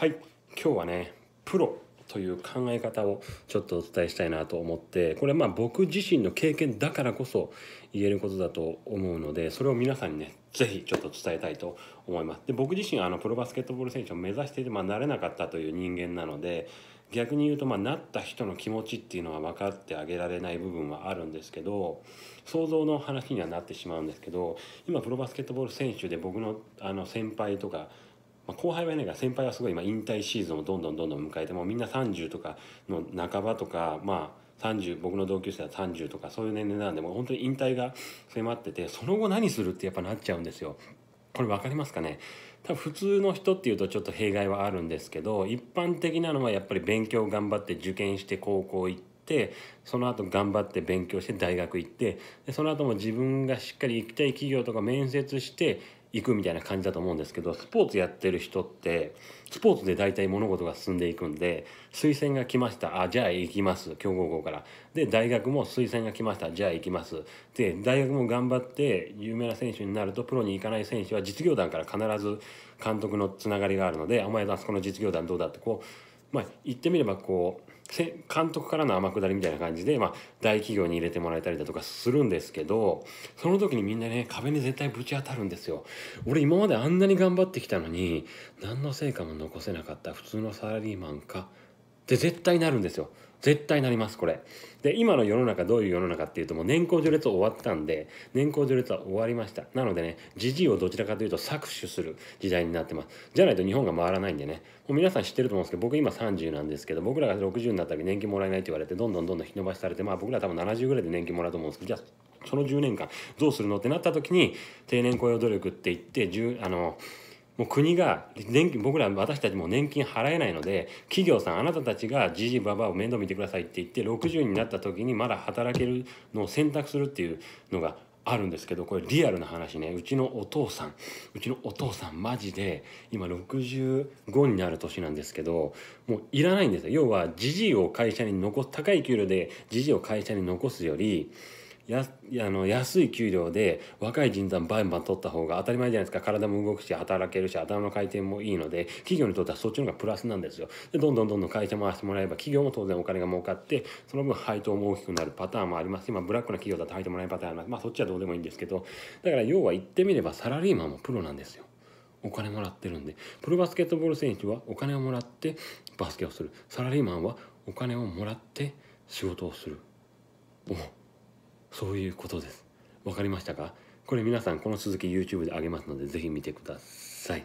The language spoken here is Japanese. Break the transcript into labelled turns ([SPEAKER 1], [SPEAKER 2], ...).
[SPEAKER 1] はい今日はねプロという考え方をちょっとお伝えしたいなと思ってこれまあ僕自身の経験だからこそ言えることだと思うのでそれを皆さんにねぜひちょっと伝えたいと思いますで僕自身あのプロバスケットボール選手を目指していて、まあ、なれなかったという人間なので逆に言うと、まあ、なった人の気持ちっていうのは分かってあげられない部分はあるんですけど想像の話にはなってしまうんですけど今プロバスケットボール選手で僕のあの先輩とかまあ、後輩はいないから先輩はすごい今引退シーズンをどんどんどんどん迎えてもうみんな30とかの半ばとかまあ30僕の同級生は30とかそういう年齢なんでもう本当に引退が迫っててその後何するってやっぱなっちゃうんですよ。これ分かりますかね多分普通の人っていうとちょっと弊害はあるんですけど一般的なのはやっぱり勉強頑張って受験して高校行って。その後頑張って勉強して大学行ってでその後も自分がしっかり行きたい企業とか面接して行くみたいな感じだと思うんですけどスポーツやってる人ってスポーツで大体物事が進んでいくんで推薦が来ましたあじゃあ行きます強豪校からで大学も推薦が来ましたじゃあ行きますで大学も頑張って有名な選手になるとプロに行かない選手は実業団から必ず監督のつながりがあるので「お前あそこの実業団どうだ?」ってこうまあ言ってみればこう監督からの天下りみたいな感じで、まあ、大企業に入れてもらえたりだとかするんですけどその時にみんなね壁に絶対ぶち当たるんですよ俺今まであんなに頑張ってきたのに何の成果も残せなかった普通のサラリーマンかで絶対なるんですよ絶対なりますこれで今の世の中どういう世の中っていうともう年功序列終わったんで年功序列は終わりましたなのでねじじいをどちらかというと搾取する時代になってますじゃないと日本が回らないんでねもう皆さん知ってると思うんですけど僕今30なんですけど僕らが60になったら年金もらえないって言われてどんどんどんどん引き延ばしされてまあ僕ら多分70ぐらいで年金もらうと思うんですけどじゃあその10年間どうするのってなった時に定年雇用努力って言って10あのもう国が年金僕ら私たちも年金払えないので企業さんあなたたちがじじばばを面倒見てくださいって言って60になった時にまだ働けるのを選択するっていうのがあるんですけどこれリアルな話ねうちのお父さんうちのお父さんマジで今65になる年なんですけどもういらないんですよ要はじじを会社に残す高い給料でじじいを会社に残すよりやあの安い給料で若い人材バンバン取った方が当たり前じゃないですか体も動くし働けるし頭の回転もいいので企業にとってはそっちの方がプラスなんですよでどんどんどんどん会社回してもらえば企業も当然お金が儲かってその分配当も大きくなるパターンもあります今ブラックな企業だと配当もらえるパターンりまあそっちはどうでもいいんですけどだから要は言ってみればサラリーマンもプロなんですよお金もらってるんでプロバスケットボール選手はお金をもらってバスケをするサラリーマンはお金をもらって仕事をする。そういうことですわかりましたかこれ皆さんこの続き YouTube であげますので是非見てください